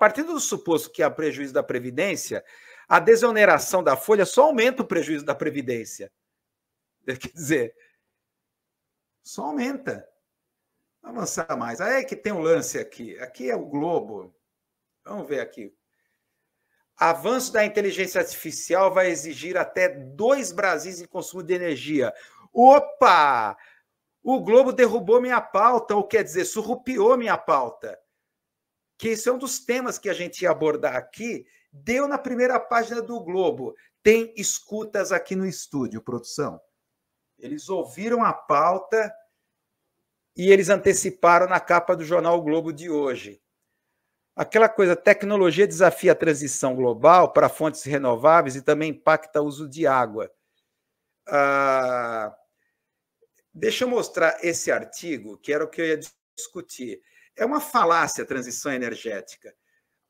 partindo do suposto que há prejuízo da Previdência, a desoneração da folha só aumenta o prejuízo da Previdência. Quer dizer, só aumenta. Vamos avançar mais. Aí é que tem um lance aqui. Aqui é o Globo. Vamos ver aqui. Avanço da inteligência artificial vai exigir até dois Brasis em consumo de energia. Opa! O Globo derrubou minha pauta, ou quer dizer, surrupiou minha pauta que esse é um dos temas que a gente ia abordar aqui, deu na primeira página do Globo. Tem escutas aqui no estúdio, produção. Eles ouviram a pauta e eles anteciparam na capa do jornal o Globo de hoje. Aquela coisa, tecnologia desafia a transição global para fontes renováveis e também impacta o uso de água. Ah, deixa eu mostrar esse artigo, que era o que eu ia discutir. É uma falácia a transição energética.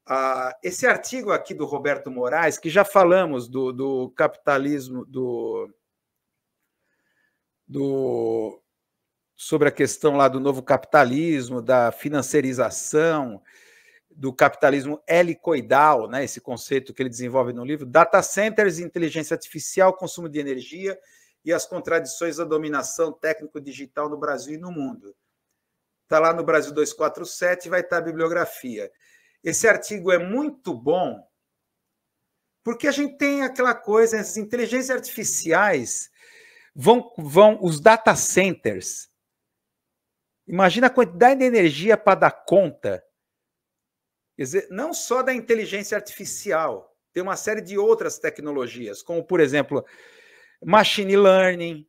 Ah, esse artigo aqui do Roberto Moraes, que já falamos do, do capitalismo, do, do, sobre a questão lá do novo capitalismo, da financiarização, do capitalismo helicoidal, né, esse conceito que ele desenvolve no livro, data centers, inteligência artificial, consumo de energia e as contradições da dominação técnico-digital no Brasil e no mundo. Está lá no Brasil 247, vai estar tá a bibliografia. Esse artigo é muito bom, porque a gente tem aquela coisa, as inteligências artificiais vão, vão os data centers. Imagina a quantidade de energia para dar conta. Quer dizer, não só da inteligência artificial, tem uma série de outras tecnologias, como, por exemplo, machine learning,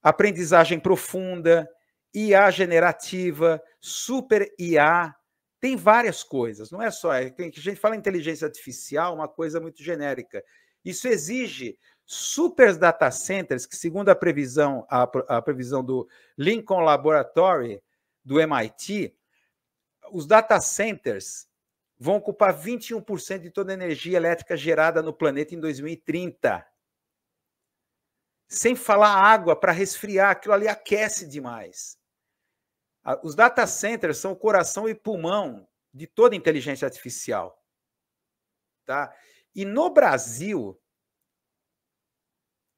aprendizagem profunda, IA generativa, super IA, tem várias coisas, não é só. Tem, é a gente fala inteligência artificial, uma coisa muito genérica. Isso exige super data centers, que, segundo a previsão, a, a previsão do Lincoln Laboratory, do MIT, os data centers vão ocupar 21% de toda a energia elétrica gerada no planeta em 2030. Sem falar água para resfriar, aquilo ali aquece demais. Os data centers são o coração e pulmão de toda inteligência artificial. Tá? E no Brasil,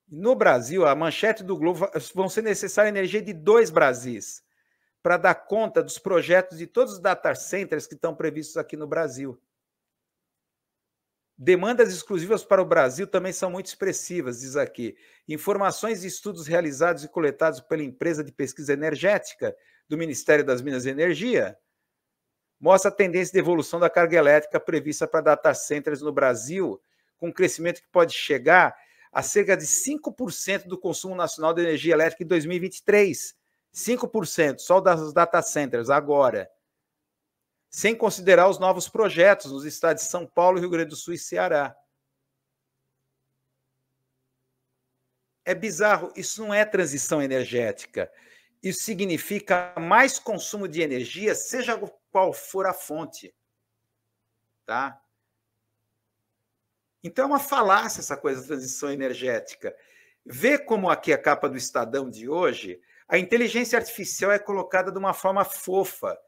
no Brasil, a manchete do Globo vão ser necessária energia de dois Brasis para dar conta dos projetos de todos os data centers que estão previstos aqui no Brasil. Demandas exclusivas para o Brasil também são muito expressivas, diz aqui. Informações e estudos realizados e coletados pela empresa de pesquisa energética do Ministério das Minas e Energia, mostra a tendência de evolução da carga elétrica prevista para data centers no Brasil, com um crescimento que pode chegar a cerca de 5% do consumo nacional de energia elétrica em 2023. 5% só das data centers agora. Sem considerar os novos projetos nos estados de São Paulo, Rio Grande do Sul e Ceará. É bizarro, isso não é transição energética. Isso significa mais consumo de energia, seja qual for a fonte. Tá? Então é uma falácia essa coisa da transição energética. Vê como aqui a capa do Estadão de hoje, a inteligência artificial é colocada de uma forma fofa,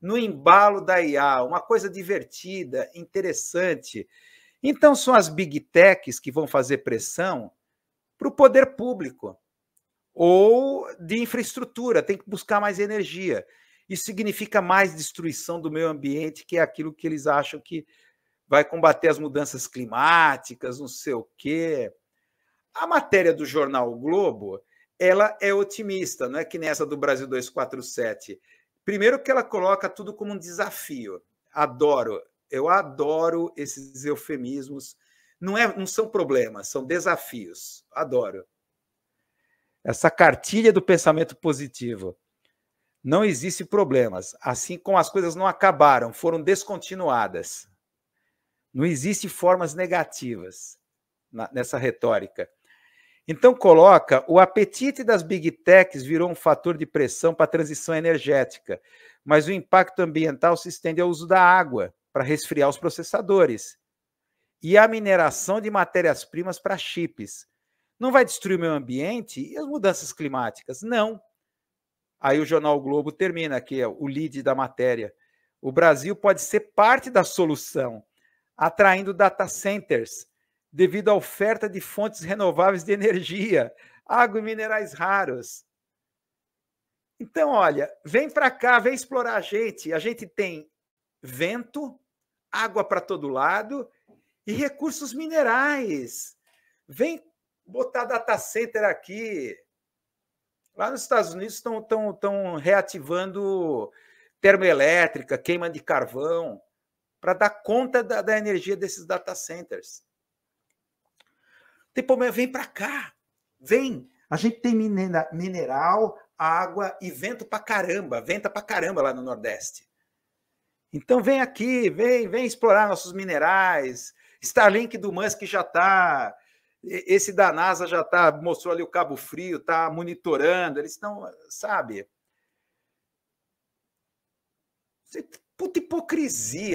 no embalo da IA, uma coisa divertida, interessante. Então são as big techs que vão fazer pressão para o poder público ou de infraestrutura, tem que buscar mais energia. Isso significa mais destruição do meio ambiente, que é aquilo que eles acham que vai combater as mudanças climáticas, não sei o quê. A matéria do jornal o Globo, ela é otimista, não é que nessa do Brasil 247. Primeiro que ela coloca tudo como um desafio. Adoro, eu adoro esses eufemismos. Não é, não são problemas, são desafios. Adoro essa cartilha do pensamento positivo. Não existe problemas, assim como as coisas não acabaram, foram descontinuadas. Não existe formas negativas na, nessa retórica. Então coloca, o apetite das big techs virou um fator de pressão para a transição energética, mas o impacto ambiental se estende ao uso da água para resfriar os processadores e à mineração de matérias-primas para chips, não vai destruir o meio ambiente e as mudanças climáticas? Não. Aí o Jornal o Globo termina aqui, é o lead da matéria. O Brasil pode ser parte da solução, atraindo data centers, devido à oferta de fontes renováveis de energia, água e minerais raros. Então, olha, vem para cá, vem explorar a gente. A gente tem vento, água para todo lado e recursos minerais. Vem botar data center aqui. Lá nos Estados Unidos estão tão, tão reativando termoelétrica, queima de carvão, para dar conta da, da, energia desses data centers. Tem problema, vem para cá, vem. A gente tem mineral, água e vento para caramba, venta para caramba lá no Nordeste. Então vem aqui, vem, vem explorar nossos minerais. Starlink do Musk já está esse da NASA já tá, mostrou ali o Cabo Frio, está monitorando, eles estão, sabe? Puta hipocrisia.